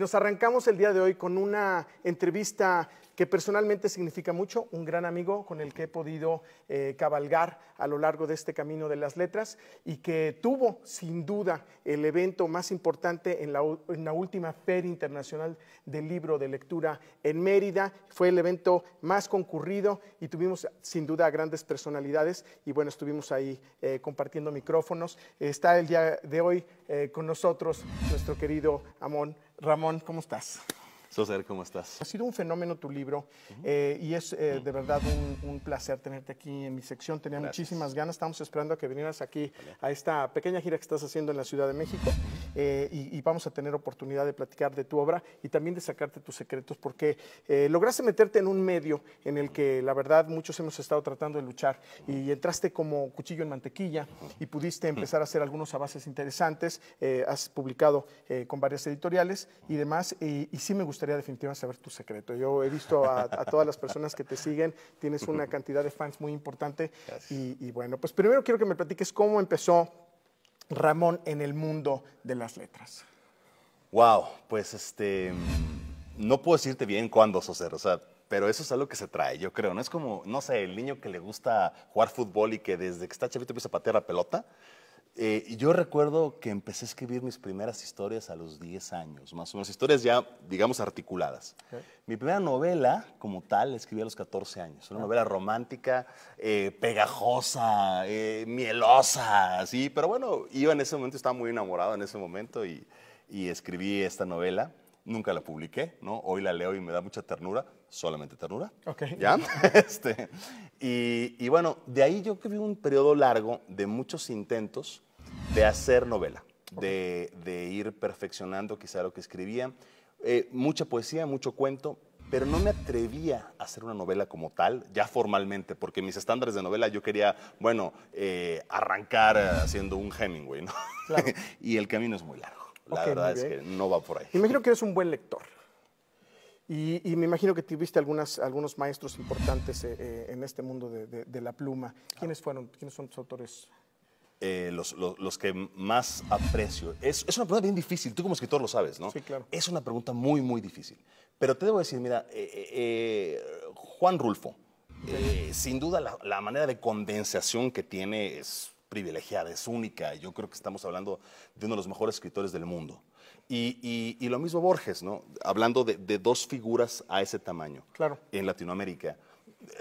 nos arrancamos el día de hoy con una entrevista que personalmente significa mucho, un gran amigo con el que he podido eh, cabalgar a lo largo de este camino de las letras y que tuvo sin duda el evento más importante en la, última Feria Internacional del Libro de Lectura en Mérida. Fue el evento más concurrido y tuvimos sin duda grandes personalidades y bueno, estuvimos ahí eh, compartiendo micrófonos. Está el día de hoy eh, con nosotros nuestro querido Amón. Ramón, ¿cómo estás? Soser, ¿cómo estás? Ha sido un fenómeno tu libro eh, y es eh, de verdad un, placer tenerte aquí en mi sección. Tenía muchísimas ganas, estamos esperando a que vinieras aquí a esta pequeña gira que estás haciendo en la Ciudad de México. Eh, y, vamos a tener oportunidad de platicar de tu obra y también de sacarte tus secretos, porque eh, lograste meterte en un medio en el que la verdad muchos hemos estado tratando de luchar y entraste como cuchillo en mantequilla y pudiste mm. empezar a hacer algunos avances interesantes, eh, has publicado con varias editoriales y demás, y, sí me gustaría definitivamente saber tu secreto. Yo he visto a, todas las personas que te siguen, tienes una cantidad de fans muy importante y, y bueno, pues primero quiero que me platiques cómo empezó Ramón en el mundo de las letras? Wow, pues este, no puedo decirte bien cuándo, Socer, o sea, pero eso es algo que se trae, yo creo. No es como, no sé, el niño que le gusta jugar fútbol y que desde que está chavito empieza a patear la pelota, eh, yo recuerdo que empecé a escribir mis primeras historias a los 10 años, más o menos, historias ya, digamos, articuladas. Mi primera novela, como tal, la escribí a los 14 años. Una ah. novela romántica, eh, pegajosa, eh, mielosa, así. Pero bueno, iba en ese momento, estaba muy enamorado en ese momento y, y escribí esta novela. Nunca la publiqué, ¿no? Hoy la leo y me da mucha ternura, solamente ternura. Ok. ¿Ya? este, y, y, bueno, de ahí yo que un periodo largo de muchos intentos de hacer novela, de, ir perfeccionando quizá lo que escribía. Eh, mucha poesía, mucho cuento, pero no me atrevía a hacer una novela como tal, ya formalmente, porque mis estándares de novela yo quería, bueno, eh, arrancar haciendo un Hemingway, ¿no? y el camino es muy largo. La verdad es que no va por ahí. imagino que eres un buen lector. Y, me imagino que tuviste algunas, algunos maestros importantes eh, eh, en este mundo de, de, la pluma. ¿Quiénes fueron? ¿Quiénes son tus autores? Eh, los, los, que más aprecio. Es, es, una pregunta bien difícil, tú como escritor lo sabes, ¿no? Sí, claro. Es una pregunta muy, muy difícil. Pero te debo decir, mira, Juan Rulfo, sin duda la, la, manera de condensación que tiene es privilegiada, es única. Yo creo que estamos hablando de uno de los mejores escritores del mundo. Y, lo mismo Borges, ¿no? Hablando de, dos figuras a ese tamaño claro. en Latinoamérica.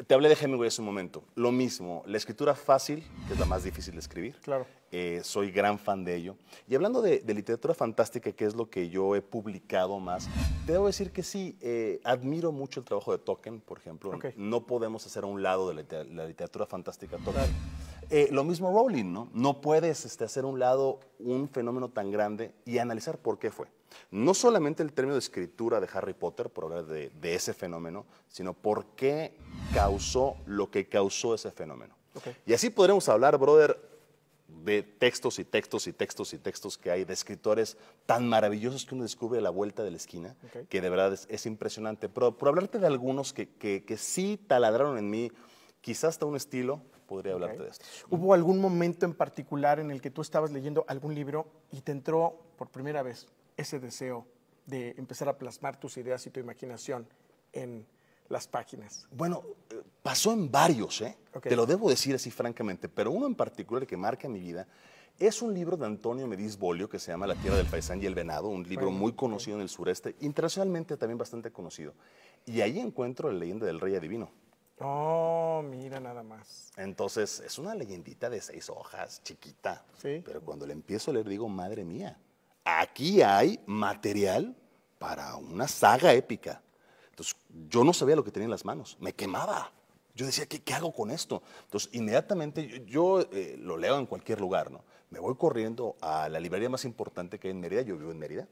Te hablé de Hemingway hace un momento. Lo mismo, la escritura fácil, que es la más difícil de escribir. Claro. Eh, soy gran fan de ello. Y hablando de, literatura fantástica, que es lo que yo he publicado más, te debo decir que sí, eh, admiro mucho el trabajo de Tolkien, por ejemplo. Okay. No podemos hacer a un lado de la, literatura fantástica Tolkien. Eh, lo mismo Rowling, ¿no? No puedes este, hacer un lado un fenómeno tan grande y analizar por qué fue. No solamente el término de escritura de Harry Potter, por hablar de, ese fenómeno, sino por qué causó lo que causó ese fenómeno. Y así podremos hablar, brother, de textos y textos y textos y textos que hay, de escritores tan maravillosos que uno descubre a la vuelta de la esquina, que de verdad es, impresionante. Pero por hablarte de algunos que sí taladraron en mí, quizás hasta un estilo, podría hablarte de esto. ¿Hubo algún momento en particular en el que tú estabas leyendo algún libro y te entró por primera vez ese deseo de empezar a plasmar tus ideas y tu imaginación en las páginas? Bueno, eh, pasó en varios, ¿eh? te lo debo decir así francamente, pero uno en particular que marca mi vida es un libro de Antonio Medis Bolio que se llama La Tierra del Paisán y el Venado, un libro muy conocido en el sureste, internacionalmente también bastante conocido. Y ahí encuentro la leyenda del rey adivino. Oh, mira nada más. Entonces, es una leyendita de seis hojas, chiquita. Sí. Pero cuando le empiezo a leer, digo, madre mía, aquí hay material para una saga épica. Entonces, yo no sabía lo que tenía en las manos, me quemaba. Yo decía, ¿qué, hago con esto? Entonces, inmediatamente, yo, eh, lo leo en cualquier lugar, ¿no? me voy corriendo a la librería más importante que hay en Mérida, yo vivo en Mérida,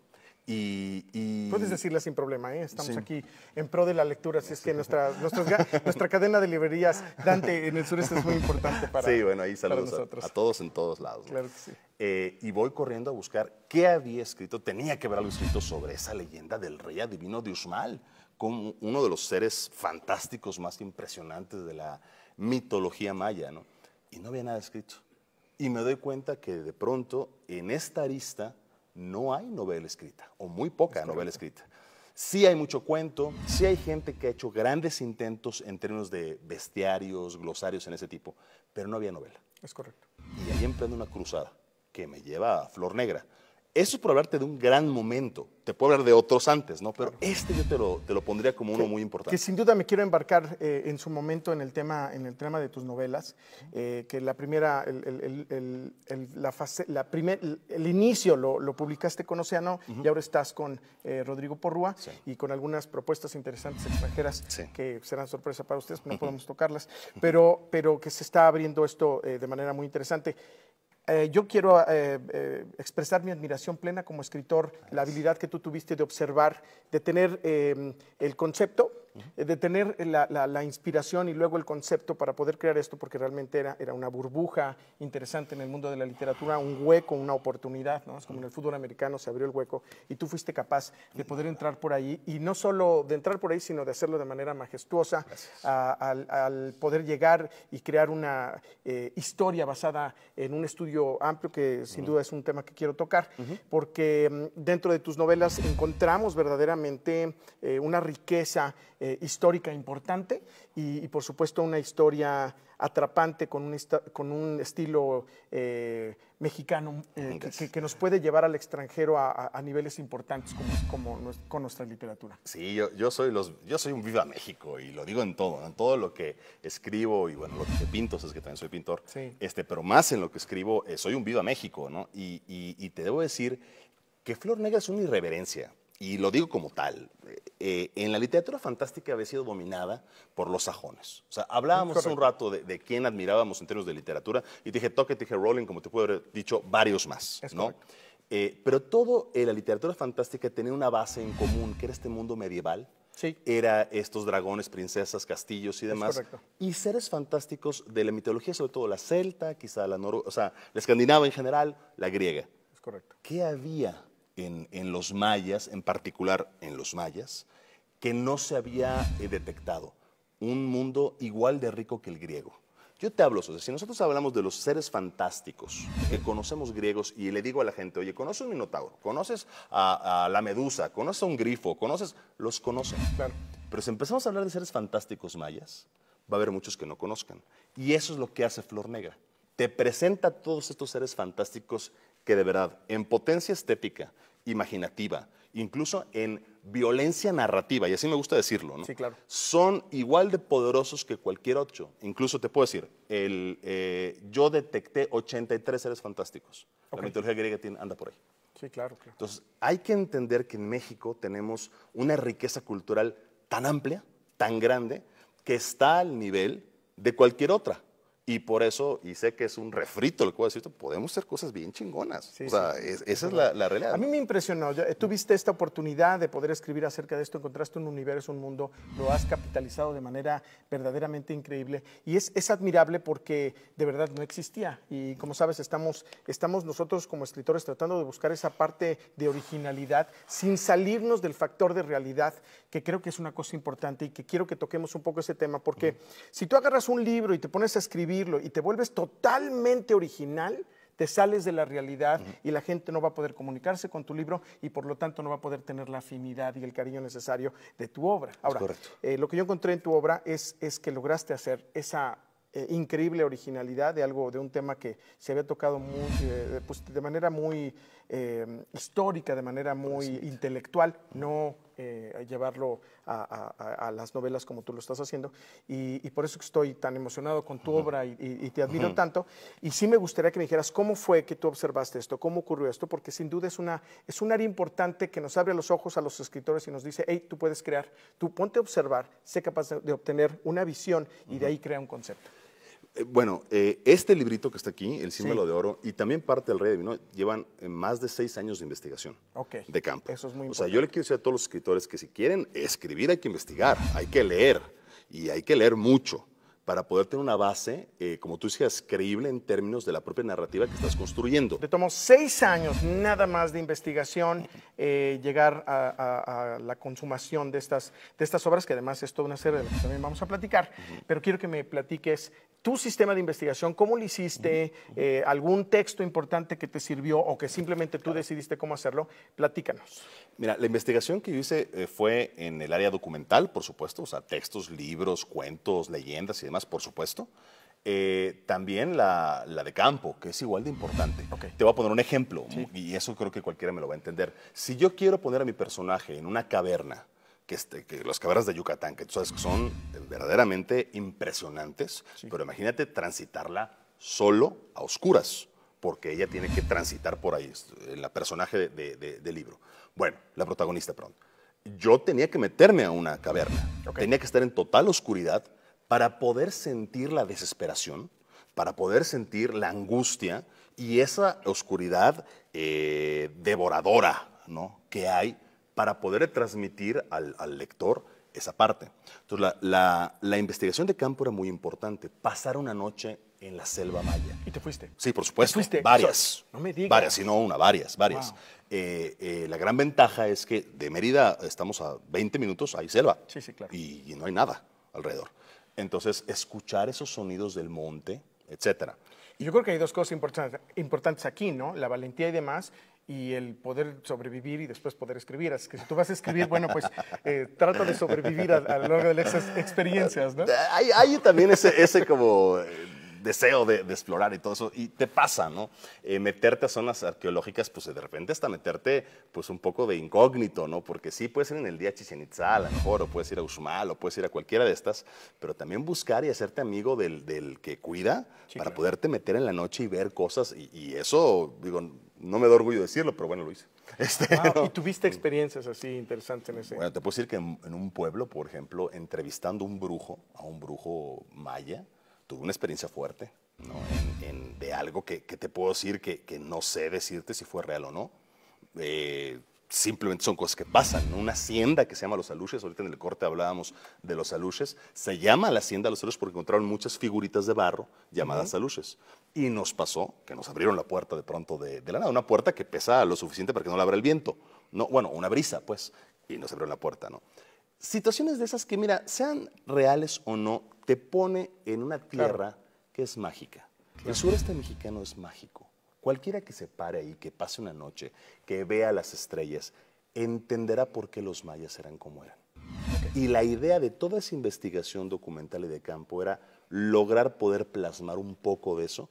y, Puedes decirla sin problema, ¿eh? estamos aquí en pro de la lectura, así es que nuestra, nuestra cadena de librerías Dante en el sureste es muy importante para Sí, bueno, ahí saludos A, todos en todos lados. Claro que sí. Eh, y voy corriendo a buscar qué había escrito, tenía que haber algo escrito sobre esa leyenda del rey adivino de Usmal, como uno de los seres fantásticos más impresionantes de la mitología maya, ¿no? Y no había nada escrito. Y me doy cuenta que de pronto en esta arista no hay novela escrita, o muy poca novela escrita. Sí hay mucho cuento, sí hay gente que ha hecho grandes intentos en términos de bestiarios, glosarios en ese tipo, pero no había novela. Es correcto. Y ahí emprendo una cruzada que me lleva a Flor Negra. Eso es por hablarte de un gran momento. Te puedo hablar de otros antes, ¿no? Pero este yo te lo, pondría como uno muy importante. Que sin duda me quiero embarcar eh, en su momento en el tema, en el tema de tus novelas, eh, que la primera, el, inicio lo, publicaste con Océano y ahora estás con eh, Rodrigo Porrúa y con algunas propuestas interesantes extranjeras que serán sorpresa para ustedes, no podemos tocarlas, pero que se está abriendo esto de manera muy interesante. Eh, yo quiero eh, eh, expresar mi admiración plena como escritor, la habilidad que tú tuviste de observar, de tener em, el concepto, eh, de tener la, la, inspiración y luego el concepto para poder crear esto, porque realmente era, era una burbuja interesante en el mundo de la literatura, un hueco, una oportunidad, ¿no? Es como en el fútbol americano se abrió el hueco y tú fuiste capaz de poder entrar por ahí y no solo de entrar por ahí, sino de hacerlo de manera majestuosa, al, poder llegar y crear una eh, historia basada en un estudio amplio, que sin duda es un tema que quiero tocar, porque mm, dentro de tus novelas encontramos verdaderamente eh, una riqueza. Eh, histórica importante y, por supuesto una historia atrapante con un, con un estilo eh, mexicano eh, que, nos puede llevar al extranjero a, niveles importantes como, con nuestra literatura. Sí, yo, soy los, yo soy un viva México y lo digo en todo, en todo lo que escribo y bueno, lo que pinto, es que también soy pintor, este, pero más en lo que escribo, soy un viva México, Y, y te debo decir que Flor Negra es una irreverencia, y lo digo como tal, eh, en la literatura fantástica había sido dominada por los sajones. O sea, hablábamos hace un rato de, quién admirábamos en términos de literatura, y dije Toque, te dije Rowling, como te puedo haber dicho, varios más, ¿no? Eh, pero todo la literatura fantástica tenía una base en común, que era este mundo medieval, Sí. Era estos dragones, princesas, castillos y demás. Y seres fantásticos de la mitología, sobre todo la celta, quizá la noruega, o sea, la escandinava en general, la griega. Es correcto. ¿Qué había en, los mayas, en particular en los mayas, que no se había eh, detectado un mundo igual de rico que el griego. Yo te hablo, o si nosotros hablamos de los seres fantásticos que conocemos griegos y le digo a la gente, oye, ¿conoces un minotauro? ¿Conoces a, la medusa? ¿Conoces a un grifo? ¿Conoces? Los conocen. Claro. Pero si empezamos a hablar de seres fantásticos mayas, va a haber muchos que no conozcan. Y eso es lo que hace Flor Negra. Te presenta todos estos seres fantásticos que de verdad, en potencia estética, imaginativa, incluso en violencia narrativa, y así me gusta decirlo, ¿no? Sí, claro. Son igual de poderosos que cualquier otro. Incluso te puedo decir, el, eh, yo detecté 83 seres fantásticos. La mitología griega anda por ahí. Sí, claro. Entonces, hay que entender que en México tenemos una riqueza cultural tan amplia, tan grande, que está al nivel de cualquier otra. Y por eso, y sé que es un refrito el cual podemos hacer cosas bien chingonas. o sea, esa es la, realidad. A mí me impresionó. Tuviste esta oportunidad de poder escribir acerca de esto, encontraste un universo, un mundo, lo has capitalizado de manera verdaderamente increíble. Y es, es admirable porque de verdad no existía. Y como sabes, estamos, estamos nosotros como escritores tratando de buscar esa parte de originalidad sin salirnos del factor de realidad, que creo que es una cosa importante y que quiero que toquemos un poco ese tema, porque si tú agarras un libro y te pones a escribir, y te vuelves totalmente original, te sales de la realidad y la gente no va a poder comunicarse con tu libro y por lo tanto no va a poder tener la afinidad y el cariño necesario de tu obra. Ahora, eh, lo que yo encontré en tu obra es, es que lograste hacer esa eh, increíble originalidad de algo, de un tema que se había tocado muy, eh, pues, de manera muy histórica, de manera muy intelectual, no eh, llevarlo a, las novelas como tú lo estás haciendo. Y, por eso estoy tan emocionado con tu obra y, te admiro tanto. Y sí me gustaría que me dijeras cómo fue que tú observaste esto, cómo ocurrió esto, porque sin duda es, una, es un área importante que nos abre los ojos a los escritores y nos dice, hey, tú puedes crear, tú ponte a observar, sé capaz de, obtener una visión y de ahí crea un concepto. Eh, bueno, eh, este librito que está aquí, El símbolo de oro, y también parte del Rey de Vino, llevan eh, más de seis años de investigación de campo. Eso es muy importante. O sea, yo le quiero decir a todos los escritores que si quieren escribir hay que investigar, hay que leer, y hay que leer mucho para poder tener una base, como tú decías, creíble en términos de la propia narrativa que estás construyendo. Te tomó seis años nada más de investigación llegar a, la consumación de estas, de estas obras, que además es toda una serie de las que también vamos a platicar, pero quiero que me platiques tu sistema de investigación, cómo lo hiciste, eh, algún texto importante que te sirvió o que simplemente tú decidiste cómo hacerlo, platícanos. Mira, la investigación que yo hice eh, fue en el área documental, por supuesto, o sea, textos, libros, cuentos, leyendas y demás, por supuesto. Eh, también la, de campo, que es igual de importante. Te voy a poner un ejemplo, y eso creo que cualquiera me lo va a entender. Si yo quiero poner a mi personaje en una caverna, que, este, que cabras de Yucatán, que que son verdaderamente impresionantes, pero imagínate transitarla solo a oscuras, porque ella tiene que transitar por ahí, la personaje del de, de, libro. Bueno, la protagonista, perdón. Yo tenía que meterme a una caverna, tenía que estar en total oscuridad para poder sentir la desesperación, para poder sentir la angustia y esa oscuridad eh, devoradora ¿no? que hay para poder transmitir al, lector esa parte. Entonces, la, investigación de campo era muy importante. Pasar una noche en la selva maya. ¿Y te fuiste? Sí, por supuesto. fuiste? Varias. no me digas. Varias, sino una, varias, varias. Eh, eh, la gran ventaja es que de Mérida estamos a 20 minutos, hay selva. Sí, sí, claro. Y, no hay nada alrededor. Entonces, escuchar esos sonidos del monte, etcétera. Y yo creo que hay dos cosas importantes aquí, ¿no? La valentía y demás, y el poder sobrevivir y después poder escribir. Así que si tú vas a escribir, bueno, pues eh, trata de sobrevivir a, lo largo de esas experiencias, ¿no? Hay, también ese, ese como eh, deseo de, explorar y todo eso, y te pasa, ¿no? Eh, meterte a zonas arqueológicas, pues de repente hasta meterte, pues un poco de incógnito, ¿no? Porque sí, puedes ir en el día a Chichen Itza, a lo mejor, o puedes ir a Uxmal, o puedes ir a cualquiera de estas, pero también buscar y hacerte amigo del, del que cuida para poderte meter en la noche y ver cosas, y, y eso, digo, no me da orgullo decirlo, pero bueno, lo este, ah, ¿Y tuviste experiencias así interesantes en ese? Bueno, te puedo decir que en, un pueblo, por ejemplo, entrevistando un brujo, a un brujo maya, tuve una experiencia fuerte, ¿no? de algo que, te puedo decir que, que, no sé decirte si fue real o no. Eh, simplemente son cosas que pasan. Una hacienda que se llama Los Aluches, ahorita en el corte hablábamos de Los Aluches, se llama la hacienda Los Aluches porque encontraron muchas figuritas de barro llamadas uh Y nos pasó que nos abrieron la puerta de pronto de, la nada, una puerta que pesa lo suficiente para que no la abra el viento. No, bueno, una brisa, pues, y nos abrieron la puerta, ¿no? Situaciones de esas que, mira, sean reales o no, te pone en una tierra que es mágica. El sureste mexicano es mágico Cualquiera que se pare ahí, que pase una noche, que vea las estrellas, entenderá por qué los mayas eran como eran. Y la idea de toda esa investigación documental y de campo era lograr poder plasmar un poco de eso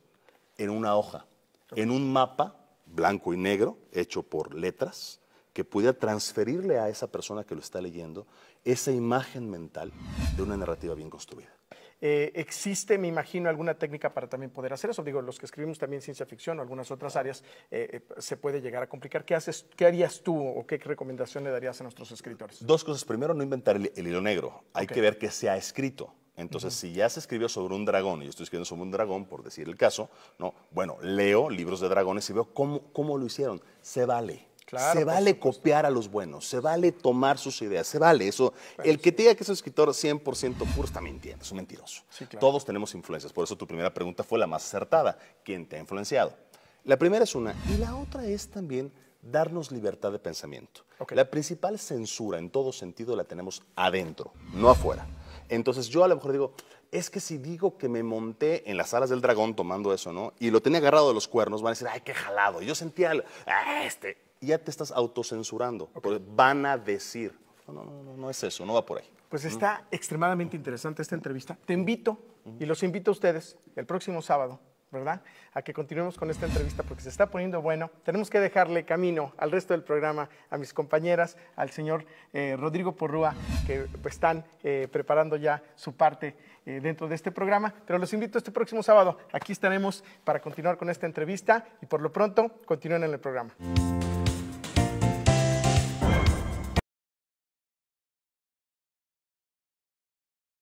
en una hoja, en un mapa blanco y negro, hecho por letras, que pudiera transferirle a esa persona que lo está leyendo esa imagen mental de una narrativa bien construida. Eh, existe, me imagino, alguna técnica para también poder hacer eso. Digo, los que escribimos también ciencia ficción o algunas otras áreas eh, eh, se puede llegar a complicar. ¿Qué, haces, ¿Qué harías tú o qué recomendación le darías a nuestros escritores? Dos cosas. Primero, no inventar el, hilo negro. Hay que ver que se ha escrito. Entonces, si ya se escribió sobre un dragón, y yo estoy escribiendo sobre un dragón, por decir el caso, no, bueno, leo libros de dragones y veo cómo, cómo lo hicieron. Se vale se vale copiar a los buenos, se vale tomar sus ideas, se vale eso. el que te diga que es un escritor 100% puro está mintiendo, es un mentiroso. Todos tenemos influencias, por eso tu primera pregunta fue la más acertada. ¿Quién te ha influenciado? La primera es una y la otra es también darnos libertad de pensamiento. La principal censura en todo sentido la tenemos adentro, no afuera. Entonces yo a lo mejor digo, es que si digo que me monté en las alas del dragón tomando eso, ¿no? Y lo tenía agarrado de los cuernos, van a decir, ay, qué jalado. Yo sentía, ah, este, ya te estás autocensurando. porque Van a decir. No, es eso, no va por ahí. Pues está extremadamente interesante esta entrevista. Te invito y los invito a ustedes el próximo sábado, ¿verdad? A que continuemos con esta entrevista porque se está poniendo bueno. Tenemos que dejarle camino al resto del programa, a mis compañeras, al señor eh, Rodrigo Porrúa, que pues, están eh, preparando ya su parte eh, dentro de este programa. Pero los invito este próximo sábado. Aquí estaremos para continuar con esta entrevista y por lo pronto continúen en el programa.